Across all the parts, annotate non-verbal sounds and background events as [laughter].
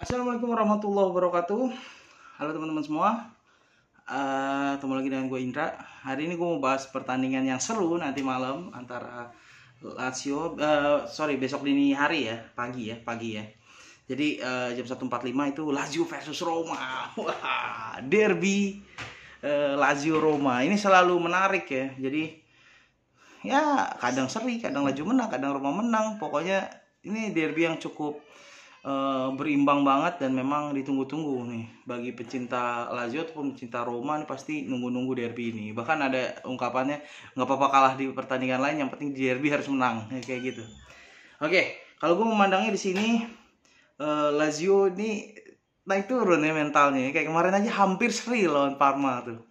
Assalamualaikum warahmatullahi wabarakatuh. Halo teman-teman semua. Uh, ketemu lagi dengan gue Indra. Hari ini gue mau bahas pertandingan yang seru nanti malam antara Lazio. Uh, sorry besok dini hari ya, pagi ya, pagi ya. Jadi uh, jam 1.45 itu Lazio versus Roma. [laughs] Wah, derby uh, Lazio Roma. Ini selalu menarik ya. Jadi ya kadang seri, kadang Lazio menang, kadang Roma menang. Pokoknya ini derby yang cukup Eh, berimbang banget dan memang ditunggu-tunggu nih bagi pecinta Lazio ataupun pecinta Roma ini pasti nunggu-nunggu derby ini bahkan ada ungkapannya nggak apa-apa kalah di pertandingan lain yang penting di derby harus menang [laughs] kayak gitu oke kalau gue memandangnya di sini eh, Lazio ini naik turun ya mentalnya kayak kemarin aja hampir seri lawan Parma tuh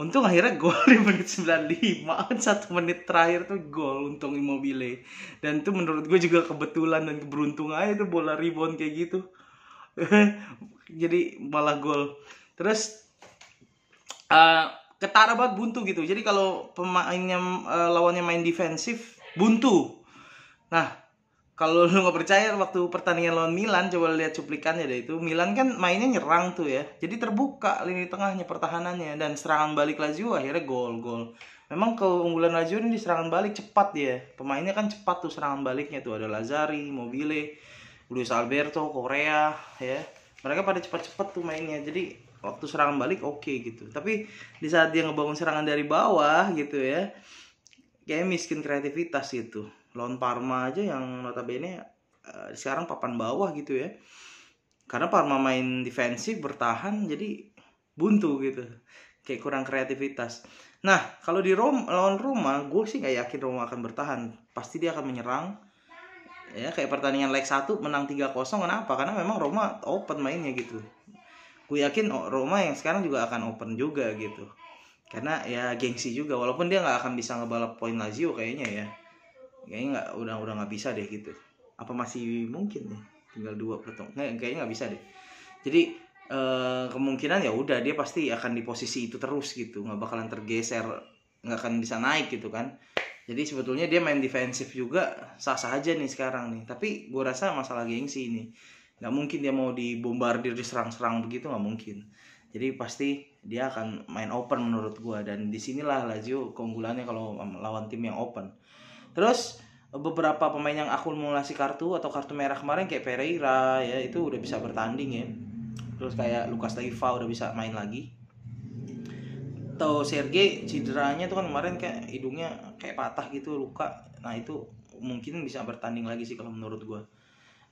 untung akhirnya gol di menit 95 kan satu menit terakhir tuh gol untung Immobile dan tuh menurut gue juga kebetulan dan keberuntungan aja tuh bola rebound kayak gitu [laughs] jadi malah gol terus uh, ketara banget buntu gitu jadi kalau pemainnya uh, lawannya main defensif buntu nah kalau lu nggak percaya waktu pertandingan lawan Milan coba lihat cuplikannya deh itu Milan kan mainnya nyerang tuh ya jadi terbuka lini tengahnya pertahanannya dan serangan balik Lazio akhirnya gol gol memang keunggulan Lazio ini di serangan balik cepat ya pemainnya kan cepat tuh serangan baliknya tuh ada Lazari Mobile Luis Alberto Korea ya mereka pada cepat-cepat tuh mainnya jadi waktu serangan balik oke okay, gitu tapi di saat dia ngebangun serangan dari bawah gitu ya kayak miskin kreativitas gitu lawan Parma aja yang notabene uh, sekarang papan bawah gitu ya karena Parma main defensif bertahan jadi buntu gitu kayak kurang kreativitas nah kalau di Rom lawan Roma gue sih nggak yakin Roma akan bertahan pasti dia akan menyerang ya kayak pertandingan leg 1 menang 3-0 kenapa karena memang Roma open mainnya gitu gue yakin oh, Roma yang sekarang juga akan open juga gitu karena ya gengsi juga walaupun dia nggak akan bisa ngebalap poin Lazio kayaknya ya kayaknya nggak udah udah nggak bisa deh gitu apa masih mungkin nih tinggal dua pertemuan nah, kayaknya nggak bisa deh jadi eh, kemungkinan ya udah dia pasti akan di posisi itu terus gitu nggak bakalan tergeser nggak akan bisa naik gitu kan jadi sebetulnya dia main defensif juga sah-sah aja nih sekarang nih tapi gue rasa masalah gengsi ini nggak mungkin dia mau dibombardir diserang-serang begitu nggak mungkin jadi pasti dia akan main open menurut gue dan disinilah laju keunggulannya kalau lawan tim yang open Terus beberapa pemain yang akumulasi kartu atau kartu merah kemarin kayak Pereira ya itu udah bisa bertanding ya. Terus kayak Lukas Leiva udah bisa main lagi. Atau Sergei cederanya itu kan kemarin kayak hidungnya kayak patah gitu luka. Nah itu mungkin bisa bertanding lagi sih kalau menurut gue.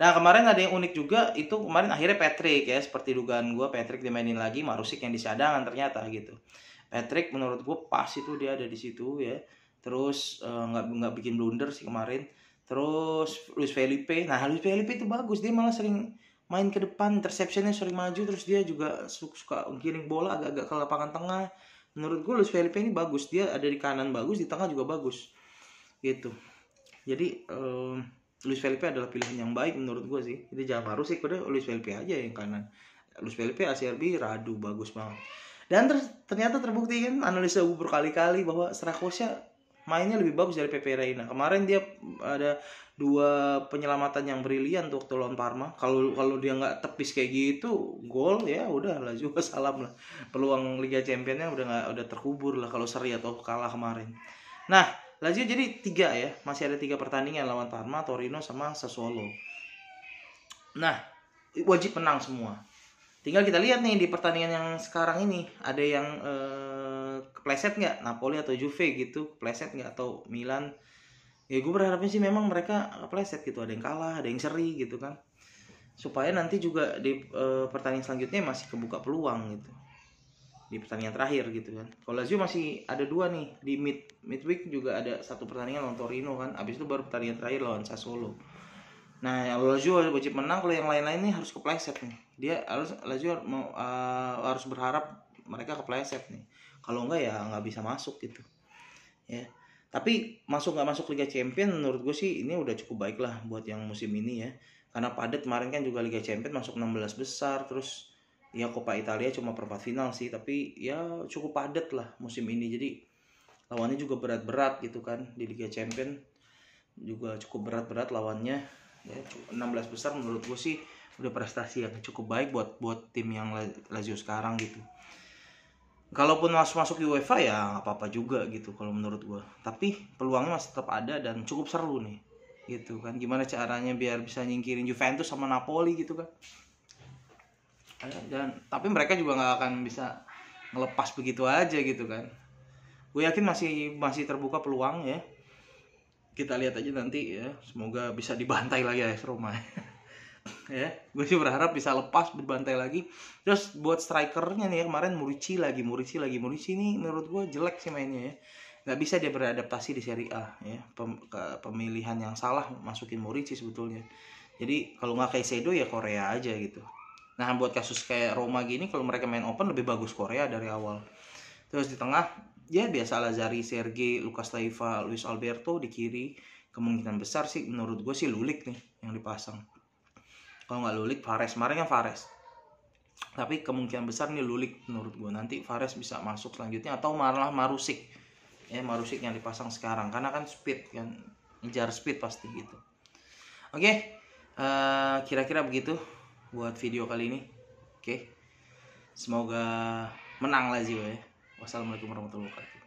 Nah kemarin ada yang unik juga itu kemarin akhirnya Patrick ya seperti dugaan gue Patrick dimainin lagi Marusik yang di ternyata gitu. Patrick menurut gue pas itu dia ada di situ ya terus eh, nggak uh, nggak bikin blunder sih kemarin terus Luis Felipe nah Luis Felipe itu bagus dia malah sering main ke depan interceptionnya sering maju terus dia juga suka giring bola agak-agak ke lapangan tengah menurut gue Luis Felipe ini bagus dia ada di kanan bagus di tengah juga bagus gitu jadi um, Luis Felipe adalah pilihan yang baik menurut gue sih jadi jangan harus sih pada Luis Felipe aja yang kanan Luis Felipe ACRB radu bagus banget dan ter ternyata terbukti kan analisa gue berkali-kali bahwa Strakosya mainnya lebih bagus dari Pepe Reina. Kemarin dia ada dua penyelamatan yang brilian tuh waktu lawan Parma. Kalau kalau dia nggak tepis kayak gitu, gol ya udah lah juga salam lah. Peluang Liga Championnya udah nggak udah terkubur lah kalau seri atau kalah kemarin. Nah, Lazio jadi tiga ya, masih ada tiga pertandingan lawan Parma, Torino sama Sassuolo. Nah, wajib menang semua. Tinggal kita lihat nih di pertandingan yang sekarang ini ada yang eh, kepleset nggak Napoli atau Juve gitu kepleset nggak atau Milan ya gue berharapnya sih memang mereka Playset gitu ada yang kalah ada yang seri gitu kan supaya nanti juga di e, pertandingan selanjutnya masih kebuka peluang gitu di pertandingan terakhir gitu kan kalau Lazio masih ada dua nih di mid midweek juga ada satu pertandingan lawan Torino kan abis itu baru pertandingan terakhir lawan Sassuolo Nah, yang Lazio wajib menang kalau yang lain-lain nih harus kepleset nih. Dia harus Lazio mau uh, harus berharap mereka kepleset nih kalau enggak ya nggak bisa masuk gitu ya tapi masuk nggak masuk Liga Champion menurut gue sih ini udah cukup baik lah buat yang musim ini ya karena padat kemarin kan juga Liga Champion masuk 16 besar terus ya Coppa Italia cuma perempat final sih tapi ya cukup padat lah musim ini jadi lawannya juga berat-berat gitu kan di Liga Champion juga cukup berat-berat lawannya ya 16 besar menurut gue sih udah prestasi yang cukup baik buat buat tim yang Lazio sekarang gitu kalaupun masuk masuk UEFA ya nggak apa-apa juga gitu kalau menurut gue tapi peluangnya masih tetap ada dan cukup seru nih gitu kan gimana caranya biar bisa nyingkirin Juventus sama Napoli gitu kan dan tapi mereka juga nggak akan bisa ngelepas begitu aja gitu kan gue yakin masih masih terbuka peluang ya kita lihat aja nanti ya semoga bisa dibantai lagi AS Roma [laughs] ya gue sih berharap bisa lepas berbantai lagi terus buat strikernya nih ya kemarin Murici lagi Murici lagi Murici ini menurut gue jelek sih mainnya ya nggak bisa dia beradaptasi di Serie A ya Pem pemilihan yang salah masukin Murici sebetulnya jadi kalau nggak kayak Sedo ya Korea aja gitu nah buat kasus kayak Roma gini kalau mereka main open lebih bagus Korea dari awal terus di tengah ya biasa Lazari Sergei Lukas Leiva Luis Alberto di kiri kemungkinan besar sih menurut gue sih Lulik nih yang dipasang kalau nggak Lulik Fares kemarin kan Fares tapi kemungkinan besar nih Lulik menurut gue nanti Fares bisa masuk selanjutnya atau malah Marusik ya Marusik yang dipasang sekarang karena kan speed kan ngejar speed pasti gitu oke okay. uh, eh, kira-kira begitu buat video kali ini oke okay. semoga menang lah ya wassalamualaikum warahmatullahi wabarakatuh